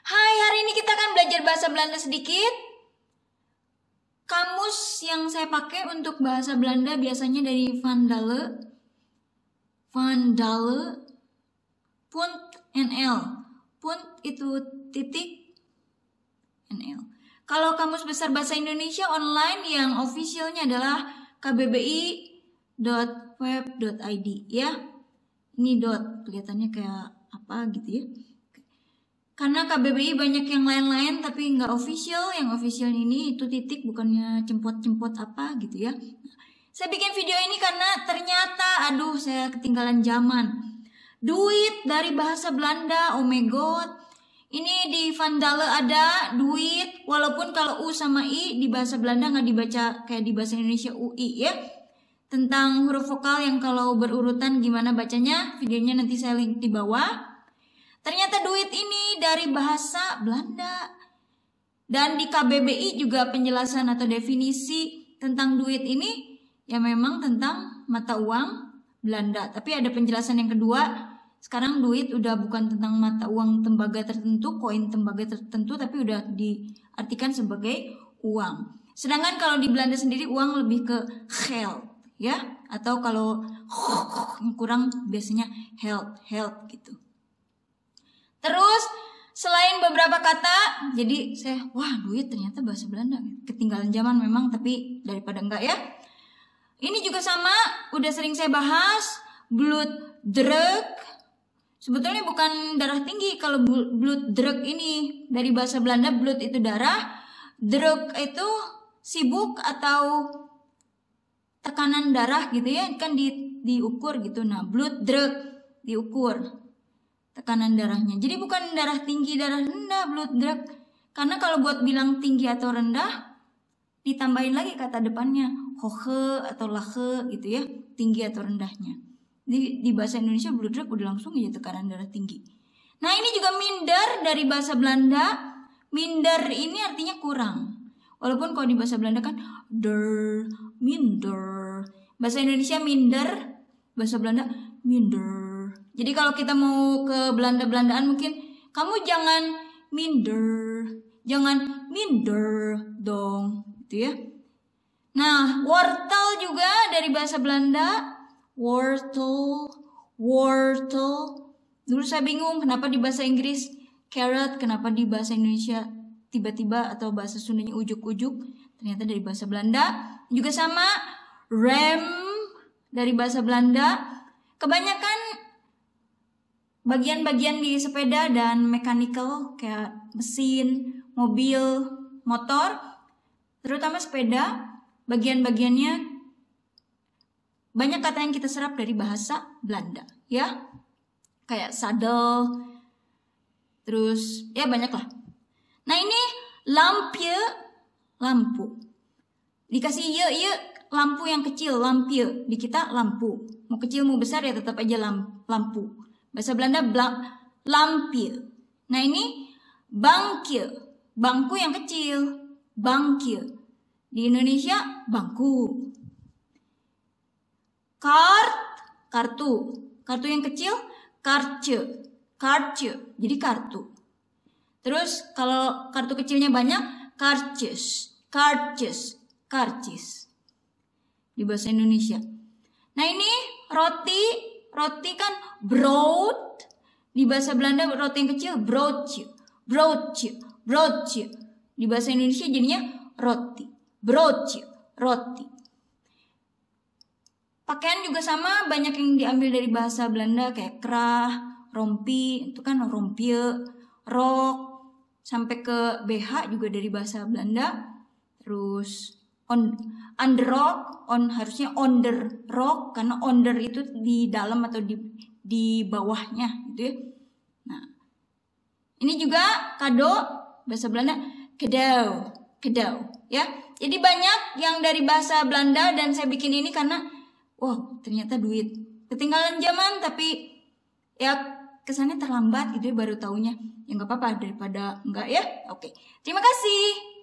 Hai, hari ini kita akan belajar bahasa Belanda sedikit. Kamus yang saya pakai untuk bahasa Belanda biasanya dari Van Dale, Van Dale, Punt NL. Punt itu titik NL. Kalau Kamus Besar Bahasa Indonesia online yang officialnya adalah kbbi.web.id ya. Ini dot, kelihatannya kayak apa gitu ya karena KBBI banyak yang lain-lain tapi nggak official yang official ini itu titik bukannya cempot-cempot apa gitu ya saya bikin video ini karena ternyata aduh saya ketinggalan zaman duit dari bahasa Belanda oh my god ini di Vandale ada duit walaupun kalau U sama I di bahasa Belanda nggak dibaca kayak di bahasa Indonesia UI ya tentang huruf vokal yang kalau berurutan gimana bacanya videonya nanti saya link di bawah Ternyata duit ini dari bahasa Belanda. Dan di KBBI juga penjelasan atau definisi tentang duit ini ya memang tentang mata uang Belanda. Tapi ada penjelasan yang kedua, sekarang duit udah bukan tentang mata uang tembaga tertentu, koin tembaga tertentu, tapi udah diartikan sebagai uang. Sedangkan kalau di Belanda sendiri uang lebih ke geld, ya, atau kalau kurang biasanya health health gitu. Terus selain beberapa kata, jadi saya wah duit ternyata bahasa Belanda. Ketinggalan zaman memang tapi daripada enggak ya. Ini juga sama, udah sering saya bahas blood drug. Sebetulnya bukan darah tinggi kalau blood drug ini dari bahasa Belanda blood itu darah, drug itu sibuk atau tekanan darah gitu ya kan di diukur gitu. Nah, blood drug diukur tekanan darahnya. Jadi bukan darah tinggi, darah rendah, blood drug. Karena kalau buat bilang tinggi atau rendah, ditambahin lagi kata depannya hohe atau lahe gitu ya, tinggi atau rendahnya. Di, di bahasa Indonesia blood drug udah langsung aja tekanan darah tinggi. Nah ini juga minder dari bahasa Belanda. Minder ini artinya kurang. Walaupun kalau di bahasa Belanda kan der, minder. Bahasa Indonesia minder, bahasa Belanda minder jadi kalau kita mau ke Belanda-Belandaan mungkin kamu jangan minder, jangan minder dong, gitu ya. Nah, wortel juga dari bahasa Belanda, wortel, wortel. Dulu saya bingung kenapa di bahasa Inggris carrot, kenapa di bahasa Indonesia tiba-tiba atau bahasa Sundanya ujuk-ujuk. Ternyata dari bahasa Belanda juga sama rem dari bahasa Belanda. Kebanyakan bagian-bagian di sepeda dan mechanical kayak mesin, mobil, motor, terutama sepeda, bagian-bagiannya banyak kata yang kita serap dari bahasa Belanda, ya. Kayak saddle, terus ya banyak lah. Nah ini lampie, lampu. Dikasih ye, ye, lampu yang kecil, lampie. Di kita lampu. Mau kecil, mau besar ya tetap aja lampu. Bahasa Belanda lampil. Nah ini bangkil, bangku yang kecil, bangkil. Di Indonesia bangku. Kart, kartu. Kartu yang kecil, karce, karce. Jadi kartu. Terus kalau kartu kecilnya banyak, karcis, karcis, karcis. Di bahasa Indonesia. Nah ini roti roti kan brood di bahasa Belanda roti yang kecil broodje broodje broodje di bahasa Indonesia jadinya roti broodje roti pakaian juga sama banyak yang diambil dari bahasa Belanda kayak krah rompi itu kan rompie rok sampai ke BH juga dari bahasa Belanda terus on on rock on harusnya under rock karena under itu di dalam atau di di bawahnya gitu ya. Nah, ini juga kado bahasa Belanda kedau kedau ya. Jadi banyak yang dari bahasa Belanda dan saya bikin ini karena wow ternyata duit ketinggalan zaman tapi ya kesannya terlambat gitu ya baru taunya ya nggak apa-apa daripada enggak ya oke terima kasih